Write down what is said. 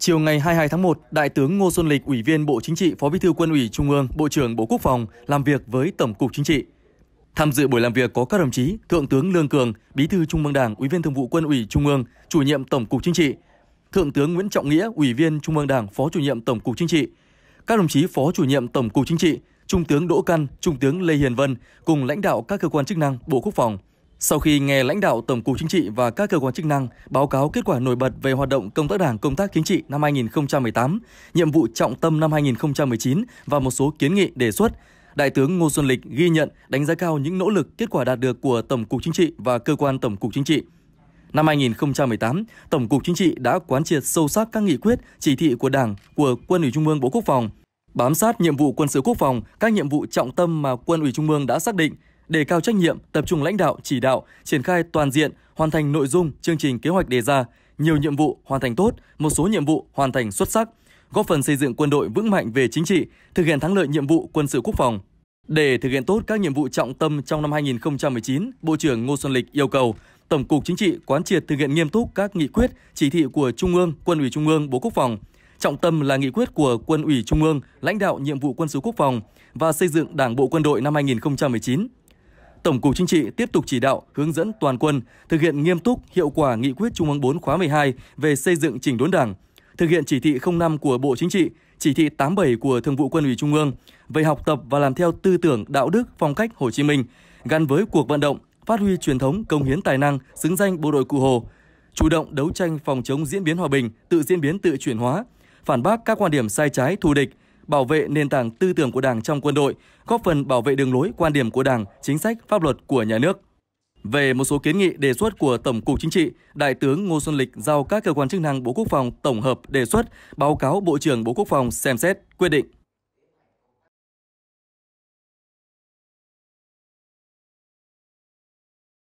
Chiều ngày 22 tháng 1, Đại tướng Ngô Xuân Lịch, Ủy viên Bộ Chính trị, Phó Bí thư Quân ủy Trung ương, Bộ trưởng Bộ Quốc phòng làm việc với Tổng cục Chính trị. Tham dự buổi làm việc có các đồng chí Thượng tướng Lương Cường, Bí thư Trung ương Đảng, Ủy viên Thường vụ Quân ủy Trung ương, Chủ nhiệm Tổng cục Chính trị, Thượng tướng Nguyễn Trọng Nghĩa, Ủy viên Trung ương Đảng, Phó Chủ nhiệm Tổng cục Chính trị, các đồng chí Phó Chủ nhiệm Tổng cục Chính trị, Trung tướng Đỗ Căn, Trung tướng Lê Hiền Vân cùng lãnh đạo các cơ quan chức năng Bộ Quốc phòng. Sau khi nghe lãnh đạo Tổng cục Chính trị và các cơ quan chức năng báo cáo kết quả nổi bật về hoạt động công tác Đảng, công tác chính trị năm 2018, nhiệm vụ trọng tâm năm 2019 và một số kiến nghị đề xuất, Đại tướng Ngô Xuân Lịch ghi nhận, đánh giá cao những nỗ lực kết quả đạt được của Tổng cục Chính trị và cơ quan Tổng cục Chính trị. Năm 2018, Tổng cục Chính trị đã quán triệt sâu sắc các nghị quyết, chỉ thị của Đảng, của Quân ủy Trung ương Bộ Quốc phòng, bám sát nhiệm vụ quân sự quốc phòng, các nhiệm vụ trọng tâm mà Quân ủy Trung ương đã xác định, đề cao trách nhiệm, tập trung lãnh đạo, chỉ đạo, triển khai toàn diện, hoàn thành nội dung, chương trình kế hoạch đề ra, nhiều nhiệm vụ hoàn thành tốt, một số nhiệm vụ hoàn thành xuất sắc, góp phần xây dựng quân đội vững mạnh về chính trị, thực hiện thắng lợi nhiệm vụ quân sự quốc phòng. Để thực hiện tốt các nhiệm vụ trọng tâm trong năm 2019, Bộ trưởng Ngô Xuân Lịch yêu cầu Tổng cục Chính trị quán triệt thực hiện nghiêm túc các nghị quyết, chỉ thị của Trung ương, Quân ủy Trung ương, Bộ Quốc phòng, trọng tâm là nghị quyết của Quân ủy Trung ương, lãnh đạo nhiệm vụ quân sự quốc phòng và xây dựng Đảng bộ quân đội năm 2019. Tổng cục Chính trị tiếp tục chỉ đạo, hướng dẫn toàn quân thực hiện nghiêm túc, hiệu quả nghị quyết Trung ương 4 khóa 12 về xây dựng chỉnh đốn Đảng, thực hiện chỉ thị 05 của Bộ Chính trị, chỉ thị 87 của Thường vụ Quân ủy Trung ương về học tập và làm theo tư tưởng, đạo đức, phong cách Hồ Chí Minh gắn với cuộc vận động, phát huy truyền thống công hiến tài năng, xứng danh bộ đội cụ Hồ, chủ động đấu tranh phòng chống diễn biến hòa bình, tự diễn biến tự chuyển hóa, phản bác các quan điểm sai trái thù địch, bảo vệ nền tảng tư tưởng của Đảng trong quân đội, góp phần bảo vệ đường lối, quan điểm của Đảng, chính sách, pháp luật của nhà nước. Về một số kiến nghị đề xuất của Tổng cục Chính trị, Đại tướng Ngô Xuân Lịch giao các cơ quan chức năng Bộ Quốc phòng tổng hợp đề xuất, báo cáo Bộ trưởng Bộ Quốc phòng xem xét, quyết định.